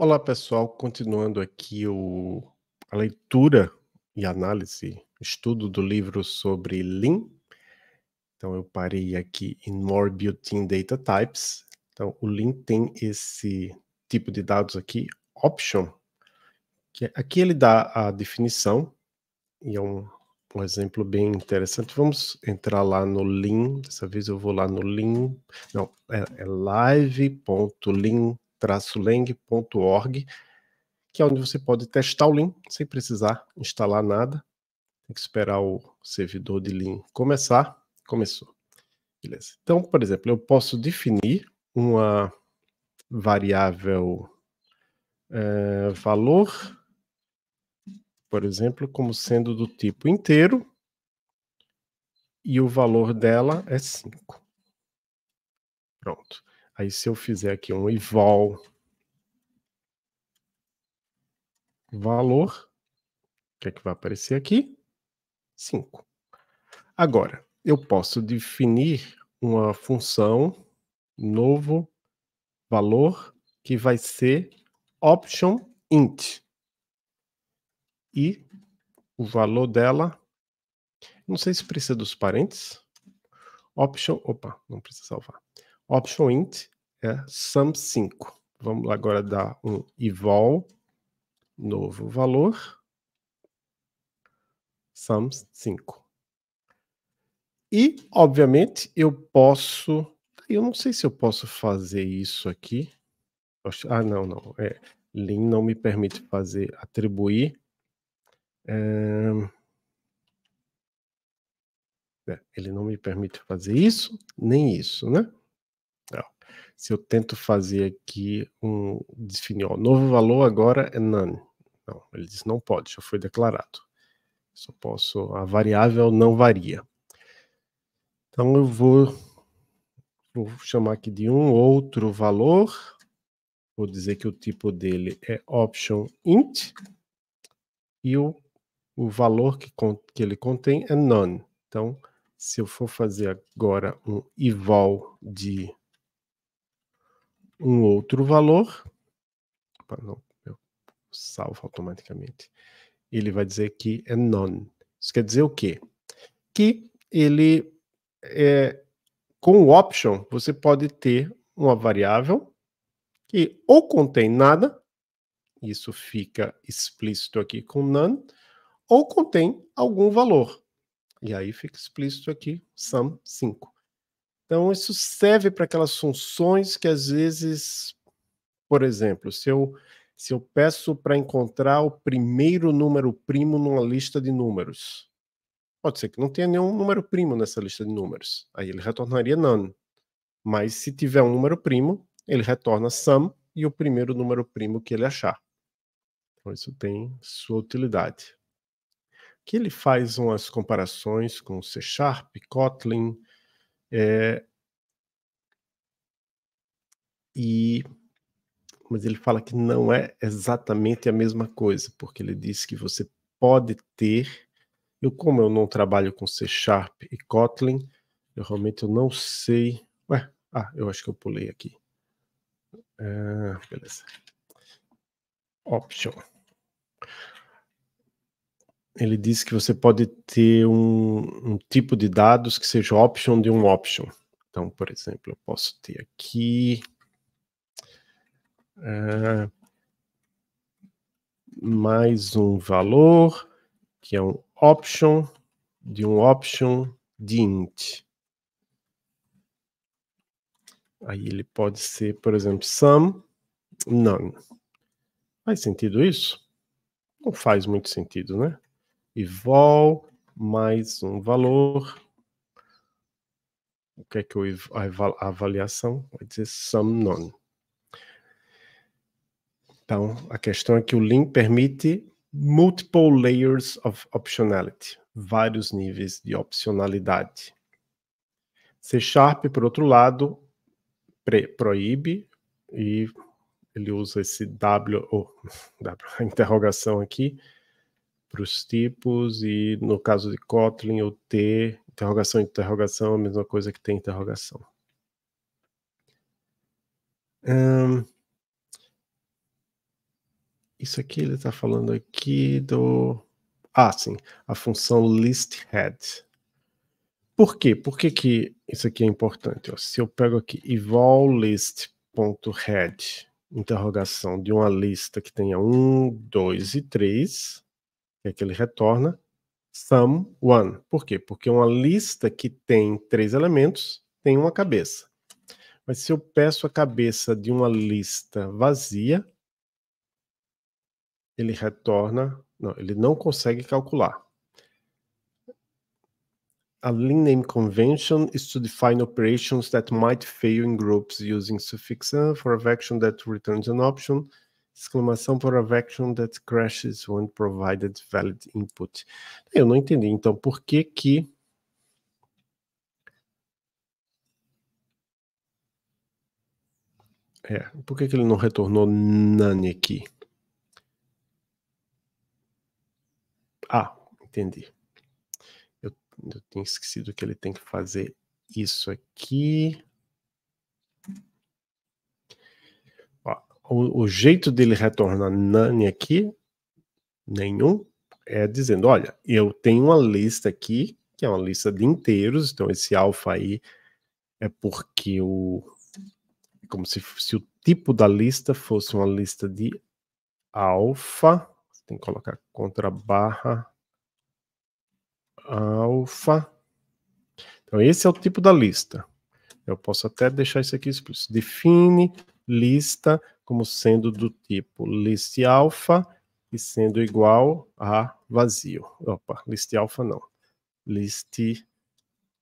Olá, pessoal. Continuando aqui o, a leitura e análise, estudo do livro sobre Lean. Então, eu parei aqui em More Built-in Data Types. Então, o Lean tem esse tipo de dados aqui, Option, que é, aqui ele dá a definição, e é um, um exemplo bem interessante. Vamos entrar lá no Lean, dessa vez eu vou lá no Lean, não, é, é live.lean.com lean-lang.org, que é onde você pode testar o Lean sem precisar instalar nada. Tem que esperar o servidor de Lean começar. Começou. Beleza. Então, por exemplo, eu posso definir uma variável é, valor, por exemplo, como sendo do tipo inteiro, e o valor dela é 5. Pronto. Aí se eu fizer aqui um eval valor, o que é que vai aparecer aqui? 5. Agora, eu posso definir uma função novo valor que vai ser option int. E o valor dela, não sei se precisa dos parentes. Option, opa, não precisa salvar. Option int é sum5. Vamos agora dar um Eval novo valor, sum5. E, obviamente, eu posso... Eu não sei se eu posso fazer isso aqui. Ah, não, não. É, Lean não me permite fazer, atribuir. É... É, ele não me permite fazer isso, nem isso, né? se eu tento fazer aqui um definir, ó, novo valor agora é none. Não, ele diz não pode, já foi declarado. Só posso, a variável não varia. Então eu vou, vou chamar aqui de um outro valor, vou dizer que o tipo dele é option int, e o, o valor que, que ele contém é none. Então, se eu for fazer agora um eval de um outro valor. Opa, não, eu salvo automaticamente. Ele vai dizer que é none. Isso quer dizer o quê? Que ele é, com o option você pode ter uma variável que ou contém nada, isso fica explícito aqui com none, ou contém algum valor. E aí fica explícito aqui sum 5. Então, isso serve para aquelas funções que às vezes, por exemplo, se eu, se eu peço para encontrar o primeiro número primo numa lista de números, pode ser que não tenha nenhum número primo nessa lista de números, aí ele retornaria none. Mas se tiver um número primo, ele retorna sum e o primeiro número primo que ele achar. Então, isso tem sua utilidade. Aqui ele faz umas comparações com C Sharp, Kotlin, é, e mas ele fala que não é exatamente a mesma coisa, porque ele diz que você pode ter. Eu, como eu não trabalho com C Sharp e Kotlin, eu realmente eu não sei. Ué, ah, eu acho que eu pulei aqui. Ah, beleza. Option ele diz que você pode ter um, um, tipo de dados que seja option de um option. Então, por exemplo, eu posso ter aqui. Eh, mais um valor, que é um option de um option de int. Aí ele pode ser, por exemplo, sum, none. Faz sentido isso? Não faz muito sentido, né? e vol mais um valor. O que é que a avaliação vai dizer sum none. Então, a questão é que o link permite multiple layers of optionality, vários níveis de opcionalidade. C Sharp, por outro lado, proíbe e ele usa esse W, ou, interrogação aqui, para os tipos, e no caso de Kotlin, o T, interrogação, interrogação, a mesma coisa que tem interrogação. Um, isso aqui ele está falando aqui do. Ah, sim, a função list head. Por quê? Por que, que isso aqui é importante? Ó, se eu pego aqui eval list.head, interrogação de uma lista que tenha 1, 2 e 3, é que ele retorna someone. Por quê? Porque uma lista que tem três elementos tem uma cabeça. Mas se eu peço a cabeça de uma lista vazia, ele retorna. Não, ele não consegue calcular. A Lean Name Convention is to define operations that might fail in groups using suffix for a function that returns an option exclamação por a action that crashes when provided valid input. Eu não entendi, então, por que que... É, por que, que ele não retornou none aqui? Ah, entendi. Eu, eu tinha esquecido que ele tem que fazer isso aqui. o, o jeito dele retornar Nani aqui, nenhum, é dizendo: olha, eu tenho uma lista aqui, que é uma lista de inteiros, então esse alfa aí é porque o. É como se, se o tipo da lista fosse uma lista de alfa, tem que colocar contra barra alfa. Então, esse é o tipo da lista. Eu posso até deixar isso aqui explícito. Define lista como sendo do tipo list alfa e sendo igual a vazio. Opa, list alfa não. List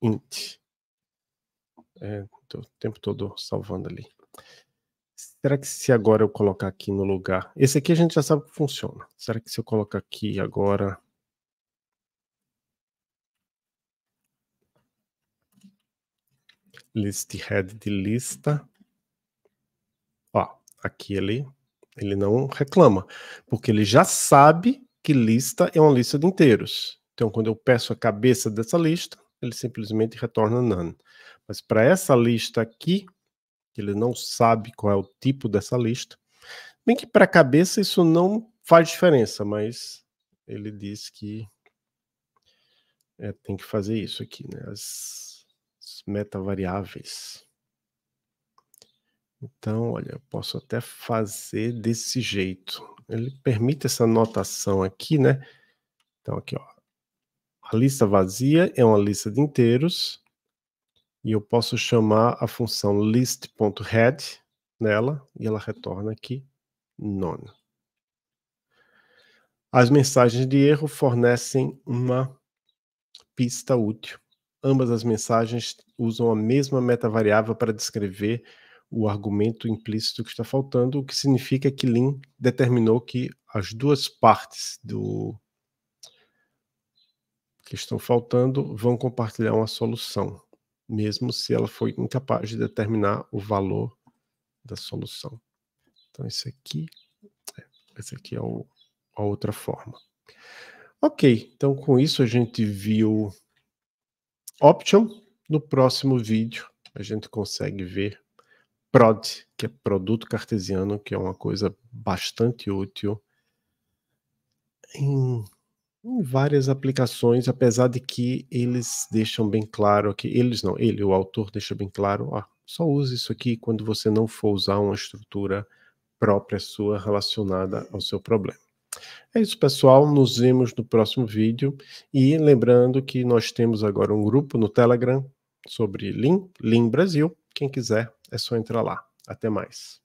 int. É, o tempo todo salvando ali. Será que se agora eu colocar aqui no lugar... Esse aqui a gente já sabe que funciona. Será que se eu colocar aqui agora... List head de lista, Aqui ele, ele não reclama, porque ele já sabe que lista é uma lista de inteiros. Então, quando eu peço a cabeça dessa lista, ele simplesmente retorna none. Mas para essa lista aqui, que ele não sabe qual é o tipo dessa lista, bem que para a cabeça isso não faz diferença, mas ele diz que é, tem que fazer isso aqui, né? As, as metavariáveis. Então, olha, eu posso até fazer desse jeito. Ele permite essa notação aqui, né? Então, aqui, ó. A lista vazia é uma lista de inteiros. E eu posso chamar a função list.head nela. E ela retorna aqui none. As mensagens de erro fornecem uma pista útil. Ambas as mensagens usam a mesma meta variável para descrever o argumento implícito que está faltando, o que significa que Lin determinou que as duas partes do que estão faltando vão compartilhar uma solução, mesmo se ela foi incapaz de determinar o valor da solução. Então esse aqui, é, esse aqui é o, a outra forma. Ok, então com isso a gente viu Option. No próximo vídeo a gente consegue ver PROD, que é produto cartesiano, que é uma coisa bastante útil em, em, várias aplicações, apesar de que eles deixam bem claro que eles não, ele, o autor deixa bem claro, ó, ah, só use isso aqui quando você não for usar uma estrutura própria sua relacionada ao seu problema. É isso, pessoal. Nos vemos no próximo vídeo. E lembrando que nós temos agora um grupo no Telegram sobre Lean, Lean Brasil. Quem quiser é só entrar lá. Até mais.